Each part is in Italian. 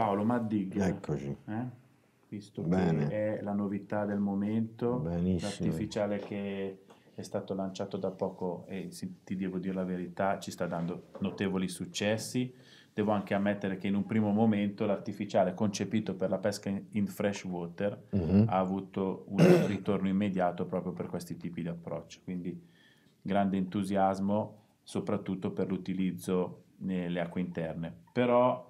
Paolo Maddig. Eccoci. Eh? Visto Bene. che è la novità del momento, Benissimo. l'artificiale che è stato lanciato da poco e ti devo dire la verità, ci sta dando notevoli successi. Devo anche ammettere che in un primo momento l'artificiale concepito per la pesca in freshwater mm-hmm. ha avuto un ritorno immediato proprio per questi tipi di approccio. Quindi grande entusiasmo soprattutto per l'utilizzo nelle acque interne. Però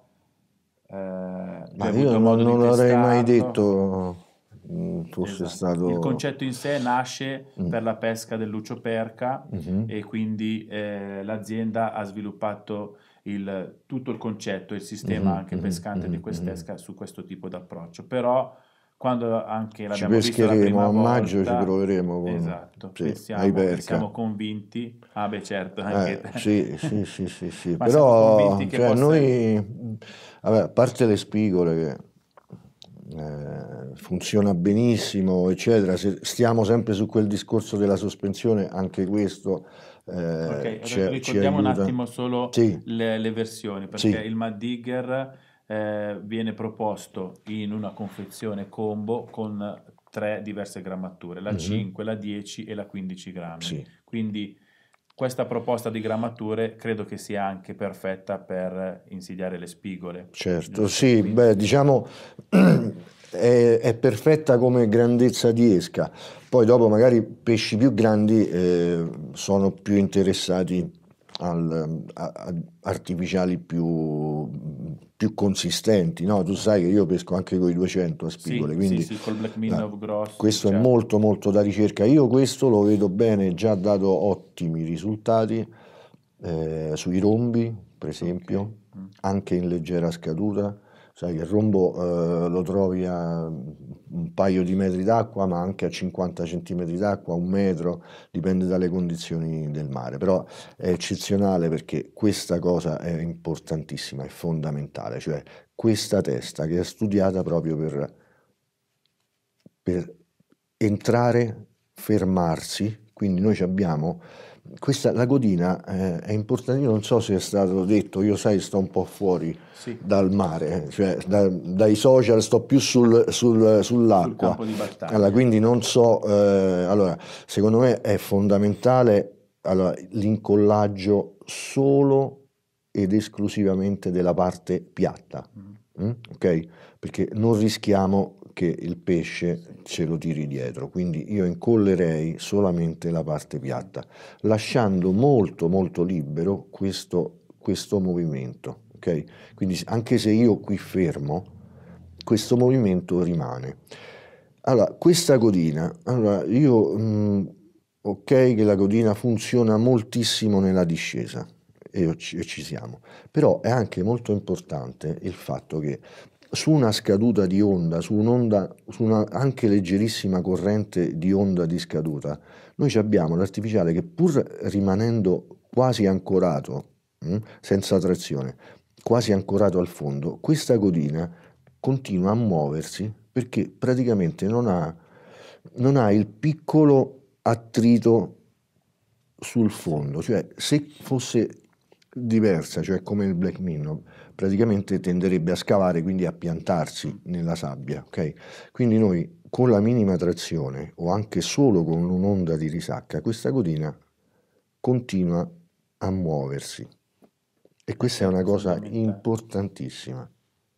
eh, Ma io non, non l'avrei mai detto Tu mm, esatto. stato... Il concetto in sé nasce mm. per la pesca del Lucio Perca mm-hmm. e quindi eh, l'azienda ha sviluppato il, tutto il concetto, il sistema mm-hmm. anche mhm, pescante mm-hmm. di mhm, quest'esca mhm. su questo tipo d'approccio. Però quando anche l'abbiamo ci pescheremo la a maggio volta, ci proveremo con... esatto sì, siamo, siamo, convinti ah beh certo anche eh, sì, sì, sì, sì, sì. però cioè, noi Vabbè, a parte le spigole che eh, funziona benissimo, eccetera. Se stiamo sempre su quel discorso della sospensione, anche questo. Eh, okay, ci, ricordiamo ci un attimo solo sì. le, le, versioni, perché sì. il Mad Digger eh, viene proposto in una confezione combo con tre diverse grammature, la mm-hmm. 5, la 10 e la 15 grammi. Sì. Quindi questa proposta di grammature credo che sia anche perfetta per insidiare le spigole. Certo, sì, beh, diciamo è, è, perfetta come grandezza di esca, poi dopo magari pesci più grandi eh, sono più interessati al, a, a artificiali più più consistenti, no? tu sai che io pesco anche con i 200 a spigole, sì, quindi sì, sì, col black minnow eh, grosso, questo certo. è molto molto da ricerca, io questo lo vedo bene, già dato ottimi risultati eh, sui rombi per esempio, okay. Mm. anche in leggera scaduta, sai che il rombo eh, lo trovi a paio di metri d'acqua, ma anche a 50 centimetri d'acqua, un metro, dipende dalle condizioni del mare. Però è eccezionale perché questa cosa è importantissima, è fondamentale, cioè questa testa che è studiata proprio per, per entrare, fermarsi, quindi noi abbiamo questa, la godina eh, è importante, io non so se è stato detto, io sai sto un po' fuori sì. dal mare, eh, cioè da, dai social sto più sul, sul, sull'acqua, sul allora, quindi non so, eh, allora secondo me è fondamentale allora, l'incollaggio solo ed esclusivamente della parte piatta, mm. Mm? ok? Perché non rischiamo perché il pesce ce lo tiri dietro, quindi io incollerei solamente la parte piatta, lasciando molto molto libero questo, questo movimento. Okay? Quindi anche se io qui fermo, questo movimento rimane. Allora, questa godina, allora io, mh, mm, ok che la godina funziona moltissimo nella discesa, e ci, siamo. Però è anche molto importante il fatto che su una scaduta di onda, su un'onda, su una anche leggerissima corrente di onda di scaduta, noi abbiamo l'artificiale che pur rimanendo quasi ancorato, mm, senza trazione, quasi ancorato al fondo, questa godina continua a muoversi perché praticamente non ha, non ha il piccolo attrito sul fondo, cioè se fosse diversa, cioè come il Black Minnow, praticamente tenderebbe a scavare, quindi a piantarsi nella sabbia. Okay? Quindi noi con la minima trazione o anche solo con un'onda di risacca, questa godina continua a muoversi. E questa è una cosa importantissima.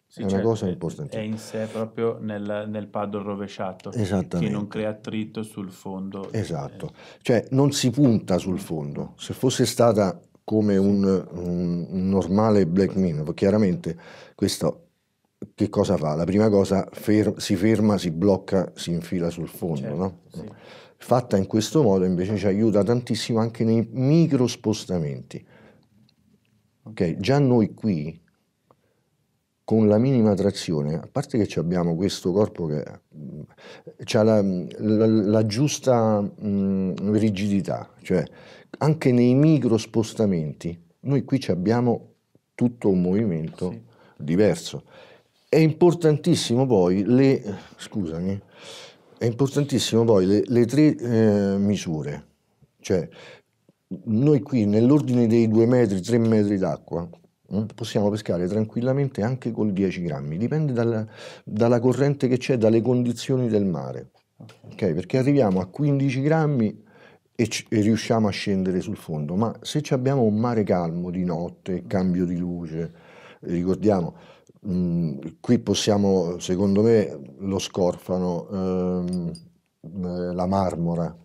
Sì, è una certo, cosa importante. È in sé proprio nel, nel paddle rovesciato, che non crea attrito sul fondo. Esatto, cioè non si punta sul fondo. Se fosse stata come un, un, un normale black man. Chiaramente questo che cosa fa? La prima cosa fer- si ferma, si blocca, si infila sul fondo. Certo, no? sì. Fatta in questo modo invece ci aiuta tantissimo anche nei micro spostamenti. Okay? Già noi qui, con la minima trazione, a parte che abbiamo questo corpo che ha la, la, la, giusta mh, mm, rigidità, cioè anche nei micro spostamenti noi qui abbiamo tutto un movimento sì. diverso. È importantissimo poi le, scusami, è importantissimo poi le, le tre eh, misure, cioè noi qui nell'ordine dei due metri, tre metri d'acqua, Mm, possiamo pescare tranquillamente anche col 10 grammi, dipende dalla, dalla corrente che c'è, dalle condizioni del mare, okay. perché arriviamo a 15 grammi e, c- e, riusciamo a scendere sul fondo, ma se abbiamo un mare calmo di notte, mm. cambio di luce, ricordiamo, mh, mm, qui possiamo, secondo me, lo scorfano, ehm, eh, la marmora,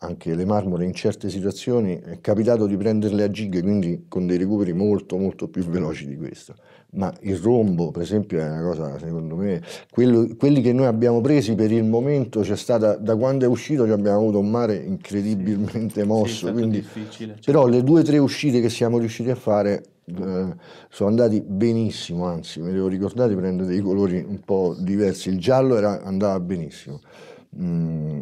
anche le marmore in certe situazioni è capitato di prenderle a gighe, quindi con dei recuperi molto molto più veloci di questo. Ma il rombo, per esempio, è una cosa, secondo me, quello, quelli che noi abbiamo presi per il momento, c'è stata, da quando è uscito abbiamo avuto un mare incredibilmente sì. mosso, sì, quindi, certo. però le due o tre uscite che siamo riusciti a fare eh, sono andati benissimo, anzi, me devo ricordare, prende dei colori un po' diversi, il giallo era, andava benissimo. Mm,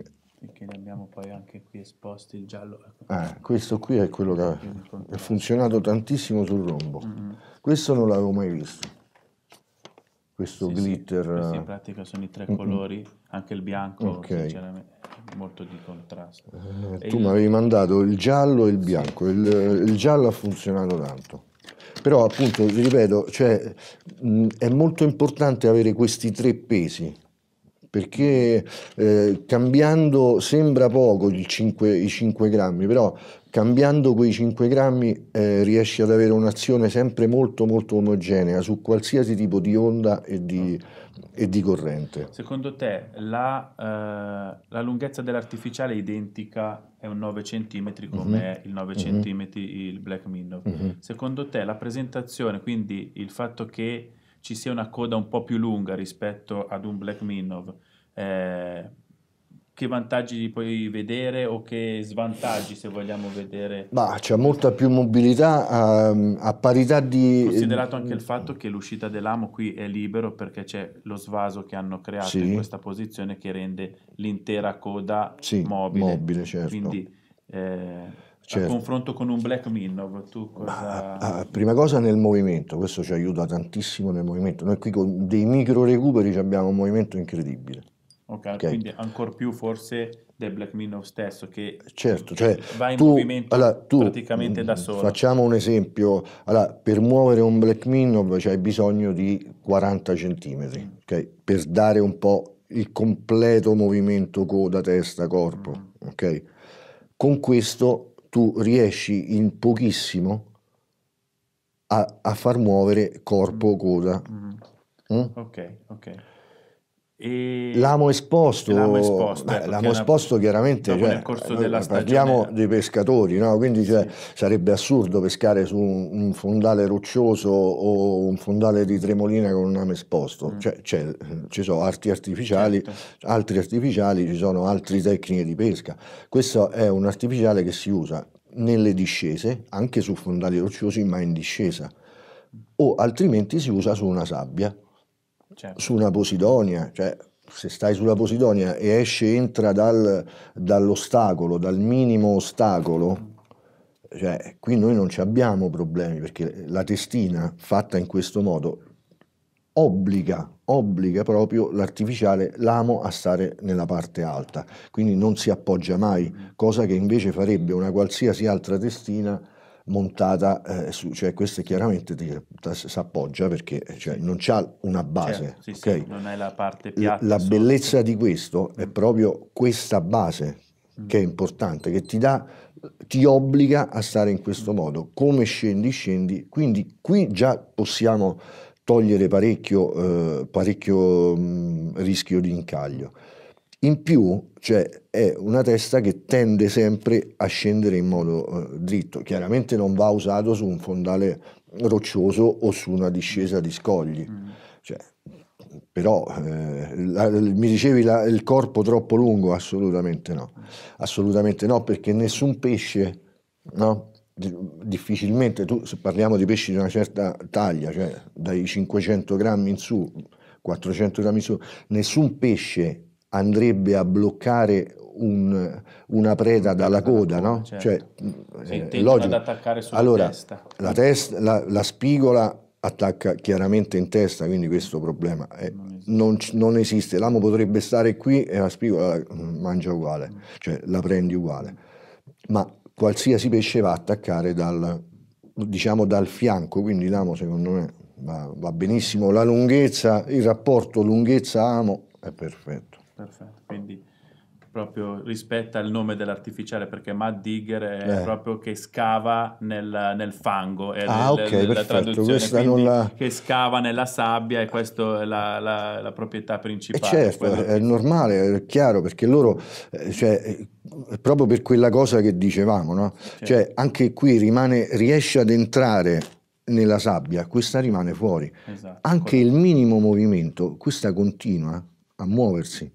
e che ne abbiamo poi anche qui esposti il giallo. Ah, questo qui è quello che ha funzionato tantissimo sul rombo. Mm-hmm. Questo non l'avevo mai visto. Questo sì, glitter. Sì. Eh, in pratica sono i tre mm-hmm. colori, anche il bianco, okay. sinceramente, molto di contrasto. Eh, tu mi avevi mandato il giallo e il bianco. Sì. Il, eh, il giallo ha funzionato tanto però appunto vi ripeto cioè, mh, mm, è molto importante avere questi tre pesi perché eh, cambiando sembra poco 5, i 5 grammi, però cambiando quei 5 grammi eh, riesci ad avere un'azione sempre molto molto omogenea su qualsiasi tipo di onda e di, e di corrente. Secondo te la, eh, la, lunghezza dell'artificiale è identica, è un 9 cm come mm-hmm. è il 9 mm-hmm. cm il Black Minnow. Mm-hmm. Secondo te la presentazione, quindi il fatto che ci sia una coda un po' più lunga rispetto ad un Black Minnow, Eh, che vantaggi puoi vedere o che svantaggi se vogliamo vedere? Ma c'è molta più mobilità a, ehm, a, parità di... Considerato eh, anche il fatto che l'uscita dell'amo qui è libero perché c'è lo svaso che hanno creato sì. in questa posizione che rende l'intera coda sì, mobile. mobile certo. Quindi, eh certo. confronto con un Black Minnow? tu cosa... Ah, ah, prima cosa nel movimento, questo ci aiuta tantissimo nel movimento. Noi qui con dei micro recuperi abbiamo un movimento incredibile. Ok, quindi ancora più forse del Black Minnow stesso che certo, cioè, va in tu, movimento allora, tu, praticamente mh, da mm, solo. Facciamo un esempio, allora, per muovere un Black Minnov c'hai bisogno di 40 centimetri, mm. okay? per dare un po' il completo movimento coda, testa, corpo. Mm. Okay? Con questo tu riesci in pochissimo a, a far muovere corpo, coda. Mm. Mm? Ok, ok. E... L'amo esposto, l'amo esposto, beh, ecco, l'amo esposto chiaramente cioè, parliamo stagione... dei pescatori, no? quindi cioè, sì. sarebbe assurdo pescare su un fondale roccioso o un fondale di tremolina con un amo esposto, mm. cioè, ci sono arti artificiali, certo. altri artificiali, ci sono altre tecniche di pesca, questo è un artificiale che si usa nelle discese, anche su fondali rocciosi ma in discesa, o altrimenti si usa su una sabbia certo. su una Posidonia, cioè se stai sulla Posidonia e esci, entra dal, dall'ostacolo, dal minimo ostacolo, cioè, qui noi non ci abbiamo problemi perché la testina fatta in questo modo obbliga, obbliga proprio l'artificiale lamo a stare nella parte alta, quindi non si appoggia mai, cosa che invece farebbe una qualsiasi altra testina montata, eh, su, cioè questa chiaramente si appoggia perché eh, cioè, non c'ha una base, certo, sì, okay? sì, non è la parte piatta. La, la bellezza di questo mm. è proprio questa base mm. che è importante, che ti dà ti obbliga a stare in questo mm. modo, come scendi scendi, quindi qui già possiamo togliere parecchio, eh, parecchio mh, mm, rischio di incaglio. In più, cioè, è una testa che tende sempre a scendere in modo eh, dritto. Chiaramente non va usato su un fondale roccioso o su una discesa di scogli. Mm. Cioè, però eh, la, mi dicevi la, il corpo troppo lungo? Assolutamente no. Assolutamente no, perché nessun pesce, no? difficilmente, tu, se parliamo di pesci di una certa taglia, cioè dai 500 grammi in su, 400 grammi in su, nessun pesce andrebbe a bloccare un, una preda dalla coda, no? Certo. Cioè, eh, logico. ad attaccare sulla allora, testa. La, testa la, la, spigola attacca chiaramente in testa, quindi questo problema è, non, esiste. Non, non, esiste. L'amo potrebbe stare qui e la spigola mm, mangia uguale, cioè la prendi uguale. Ma qualsiasi pesce va a attaccare dal, diciamo, dal fianco, quindi l'amo secondo me va, va benissimo. La lunghezza, il rapporto lunghezza-amo è perfetto. Perfetto, quindi proprio rispetta il nome dell'artificiale perché Mad Digger è eh. proprio che scava nel, nel fango è eh, ah, l- okay, l- la traduzione la... che scava nella sabbia e questa è la, la, la proprietà principale eh certo, è, normale, è chiaro perché loro eh, cioè, eh, proprio per quella cosa che dicevamo no? certo. cioè, anche qui rimane, riesce ad entrare nella sabbia, questa rimane fuori esatto, anche corretto. il minimo movimento questa continua a muoversi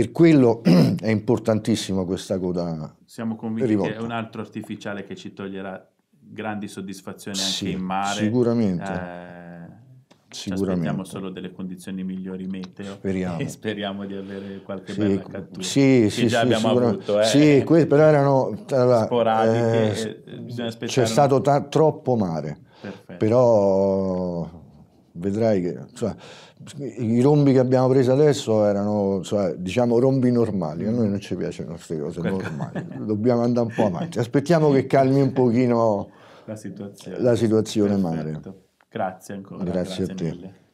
per quello è importantissima questa coda. Siamo convinti rivolta. che è un altro artificiale che ci toglierà grandi soddisfazioni anche sì, in mare. Sicuramente. Eh, Sicuramente. Ci aspettiamo solo delle condizioni migliori meteo speriamo. e speriamo di avere qualche sì, bella cattura. Sì, sì, già sì, abbiamo avuto. Eh. Sì, que- però erano allora, sporadiche. Eh, eh c'è stato ta- troppo mare. Perfetto. Però vedrai che cioè, i rombi che abbiamo preso adesso erano cioè, diciamo rombi normali, a noi non ci piacciono queste cose normali, dobbiamo andare un po' avanti, aspettiamo che calmi un pochino la situazione, la situazione mare. Grazie ancora. Grazie, grazie a te. Mille.